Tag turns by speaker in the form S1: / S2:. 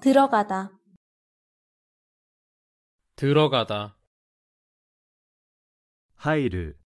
S1: 들어가다
S2: 들어가다 入る